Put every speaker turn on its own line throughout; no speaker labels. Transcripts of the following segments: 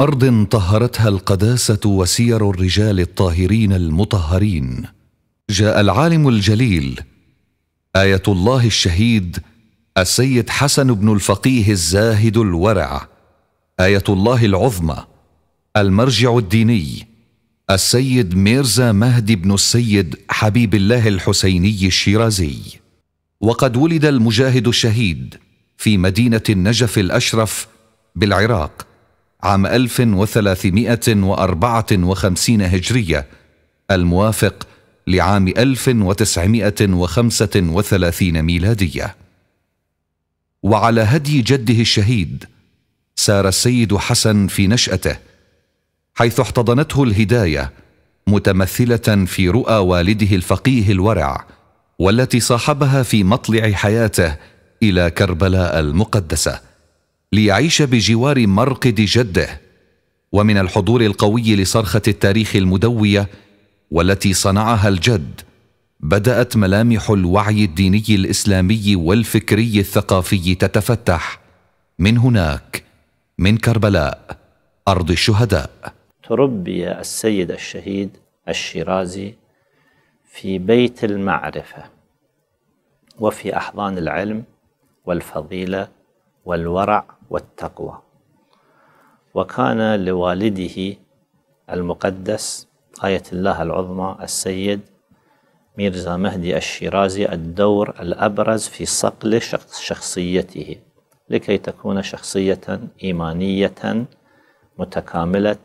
ارض طهرتها القداسه وسير الرجال الطاهرين المطهرين جاء العالم الجليل ايه الله الشهيد السيد حسن بن الفقيه الزاهد الورع ايه الله العظمى المرجع الديني السيد ميرزا مهدي بن السيد حبيب الله الحسيني الشيرازي وقد ولد المجاهد الشهيد في مدينه النجف الاشرف بالعراق عام 1354 هجرية الموافق لعام 1935 ميلادية وعلى هدي جده الشهيد سار السيد حسن في نشأته حيث احتضنته الهداية متمثلة في رؤى والده الفقيه الورع والتي صاحبها في مطلع حياته إلى كربلاء المقدسة ليعيش بجوار مرقد جده ومن الحضور القوي لصرخه التاريخ المدويه والتي صنعها الجد بدات ملامح الوعي الديني الاسلامي والفكري الثقافي تتفتح من هناك من كربلاء ارض الشهداء
تربي السيد الشهيد الشيرازي في بيت المعرفه وفي احضان العلم والفضيله والورع والتقوى وكان لوالده المقدس آية الله العظمى السيد ميرزا مهدي الشيرازي الدور الأبرز في صقل شخصيته لكي تكون شخصية إيمانية متكاملة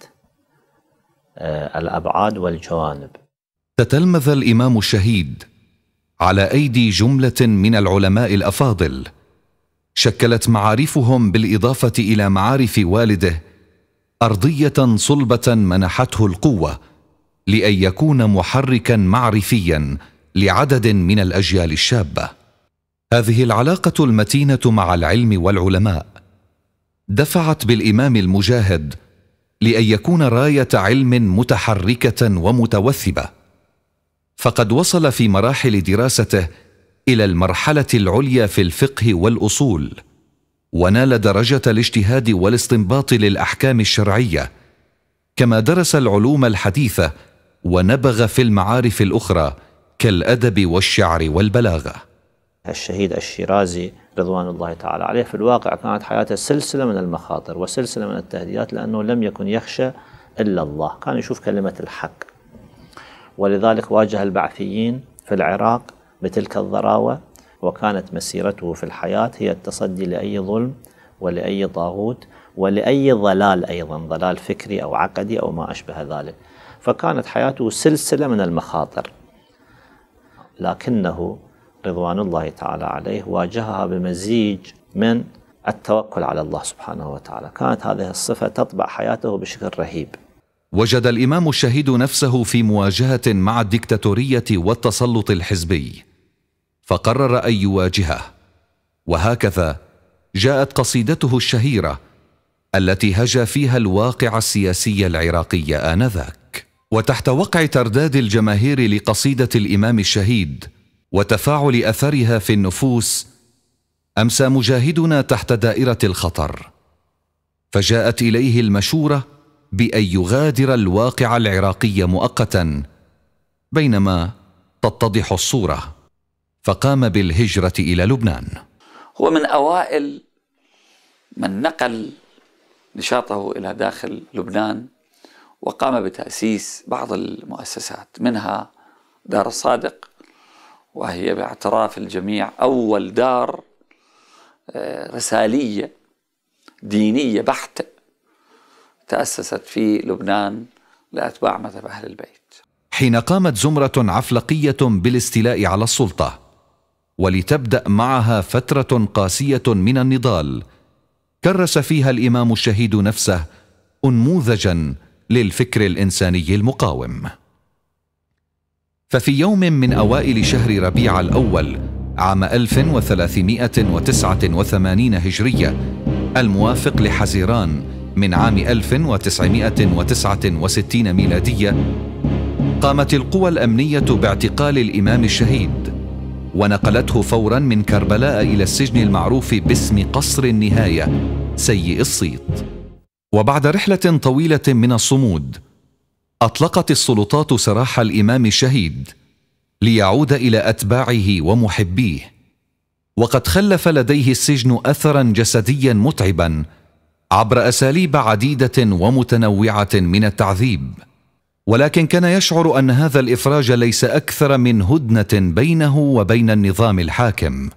آه،
الأبعاد والجوانب تتلمذ الإمام الشهيد على أيدي جملة من العلماء الأفاضل شكلت معارفهم بالاضافه الى معارف والده ارضيه صلبه منحته القوه لان يكون محركا معرفيا لعدد من الاجيال الشابه هذه العلاقه المتينه مع العلم والعلماء دفعت بالامام المجاهد لان يكون رايه علم متحركه ومتوثبه فقد وصل في مراحل دراسته الى المرحله العليا في الفقه والاصول ونال درجه الاجتهاد والاستنباط للاحكام الشرعيه كما درس العلوم الحديثه ونبغ في المعارف الاخرى كالادب والشعر والبلاغه
الشهيد الشيرازي رضوان الله تعالى عليه في الواقع كانت حياته سلسله من المخاطر وسلسله من التهديدات لانه لم يكن يخشى الا الله، كان يشوف كلمه الحق. ولذلك واجه البعثيين في العراق بتلك الضراوه وكانت مسيرته في الحياه هي التصدي لاي ظلم ولاي طاغوت ولاي ضلال ايضا ضلال فكري او عقدي او ما اشبه ذلك فكانت حياته سلسله من المخاطر لكنه رضوان الله تعالى عليه واجهها بمزيج من التوكل على الله سبحانه وتعالى كانت هذه الصفة تطبع حياته بشكل رهيب
وجد الإمام الشهيد نفسه في مواجهة مع الدكتاتورية والتسلط الحزبي فقرر ان يواجهه وهكذا جاءت قصيدته الشهيره التي هجا فيها الواقع السياسي العراقي انذاك وتحت وقع ترداد الجماهير لقصيده الامام الشهيد وتفاعل اثرها في النفوس امسى مجاهدنا تحت دائره الخطر فجاءت اليه المشوره بان يغادر الواقع العراقي مؤقتا بينما تتضح الصوره فقام بالهجرة إلى لبنان
هو من أوائل من نقل نشاطه إلى داخل لبنان وقام بتأسيس بعض المؤسسات منها دار الصادق وهي باعتراف الجميع أول دار آه، رسالية دينية بحتة تأسست في لبنان لأتباع مذهب أهل
البيت حين قامت زمرة عفلقية بالاستيلاء على السلطة ولتبدا معها فتره قاسيه من النضال كرس فيها الامام الشهيد نفسه انموذجا للفكر الانساني المقاوم ففي يوم من اوائل شهر ربيع الاول عام 1389 هجريه الموافق لحزيران من عام 1969 ميلاديه قامت القوى الامنيه باعتقال الامام الشهيد ونقلته فورا من كربلاء إلى السجن المعروف باسم قصر النهاية سيء الصيت وبعد رحلة طويلة من الصمود أطلقت السلطات سراح الإمام الشهيد ليعود إلى أتباعه ومحبيه وقد خلف لديه السجن اثرا جسديا متعبا عبر اساليب عديده ومتنوعه من التعذيب ولكن كان يشعر ان هذا الافراج ليس اكثر من هدنه بينه وبين النظام الحاكم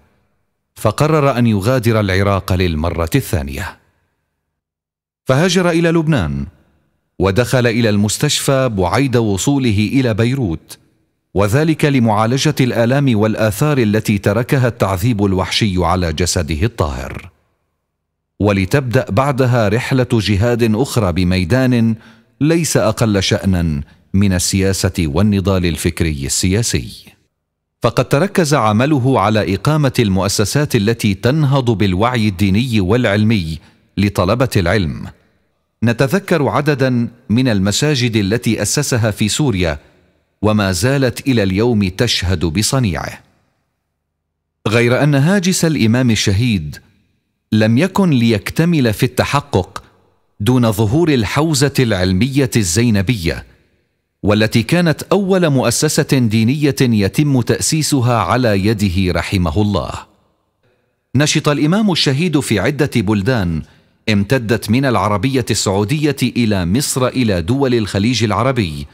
فقرر ان يغادر العراق للمره الثانيه فهاجر الى لبنان ودخل الى المستشفى بعيد وصوله الى بيروت وذلك لمعالجه الالام والاثار التي تركها التعذيب الوحشي على جسده الطاهر ولتبدا بعدها رحله جهاد اخرى بميدان ليس اقل شانا من السياسه والنضال الفكري السياسي فقد تركز عمله على اقامه المؤسسات التي تنهض بالوعي الديني والعلمي لطلبه العلم نتذكر عددا من المساجد التي اسسها في سوريا وما زالت الى اليوم تشهد بصنيعه غير ان هاجس الامام الشهيد لم يكن ليكتمل في التحقق دون ظهور الحوزه العلميه الزينبيه والتي كانت اول مؤسسه دينيه يتم تاسيسها على يده رحمه الله نشط الامام الشهيد في عده بلدان امتدت من العربيه السعوديه الى مصر الى دول الخليج العربي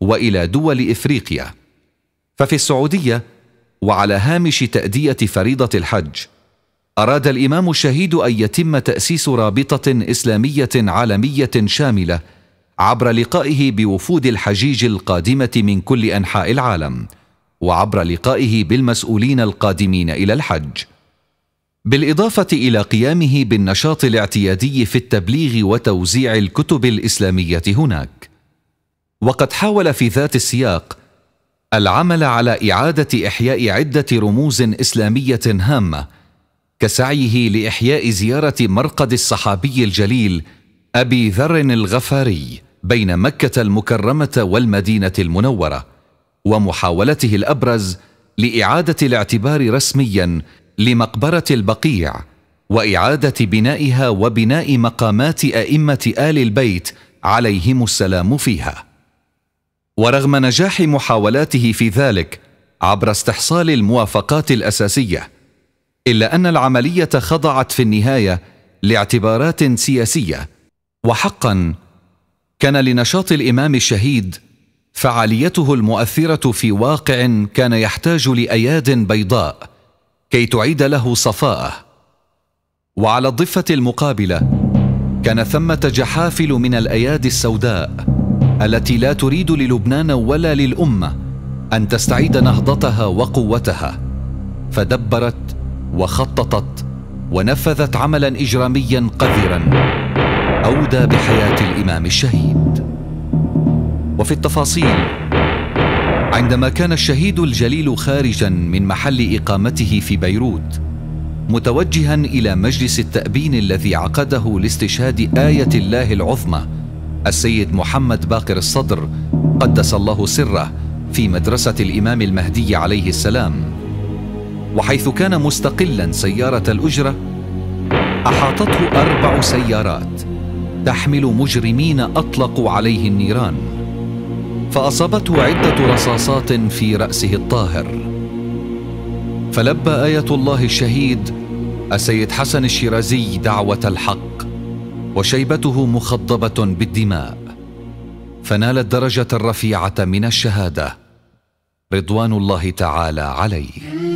والى دول افريقيا ففي السعوديه وعلى هامش تاديه فريضه الحج أراد الإمام الشهيد أن يتم تأسيس رابطة إسلامية عالمية شاملة عبر لقائه بوفود الحجيج القادمة من كل أنحاء العالم وعبر لقائه بالمسؤولين القادمين إلى الحج بالإضافة إلى قيامه بالنشاط الاعتيادي في التبليغ وتوزيع الكتب الإسلامية هناك وقد حاول في ذات السياق العمل على إعادة إحياء عدة رموز إسلامية هامة كسعيه لاحياء زياره مرقد الصحابي الجليل ابي ذر الغفاري بين مكه المكرمه والمدينه المنوره ومحاولته الابرز لاعاده الاعتبار رسميا لمقبره البقيع واعاده بنائها وبناء مقامات ائمه ال البيت عليهم السلام فيها ورغم نجاح محاولاته في ذلك عبر استحصال الموافقات الاساسيه الا ان العمليه خضعت في النهايه لاعتبارات سياسيه وحقا كان لنشاط الامام الشهيد فعاليته المؤثره في واقع كان يحتاج لاياد بيضاء كي تعيد له صفاءه وعلى الضفه المقابله كان ثمه جحافل من الايادي السوداء التي لا تريد للبنان ولا للامه ان تستعيد نهضتها وقوتها فدبرت وخططت ونفذت عملا اجراميا قذرا اودى بحياه الامام الشهيد وفي التفاصيل عندما كان الشهيد الجليل خارجا من محل اقامته في بيروت متوجها الى مجلس التابين الذي عقده لاستشهاد ايه الله العظمى السيد محمد باقر الصدر قدس الله سره في مدرسه الامام المهدي عليه السلام وحيث كان مستقلا سيارة الأجرة أحاطته أربع سيارات تحمل مجرمين أطلقوا عليه النيران فأصابته عدة رصاصات في رأسه الطاهر فلبى آية الله الشهيد السيد حسن الشيرازي دعوة الحق وشيبته مخضبة بالدماء فنال الدرجة الرفيعة من الشهادة رضوان الله تعالى عليه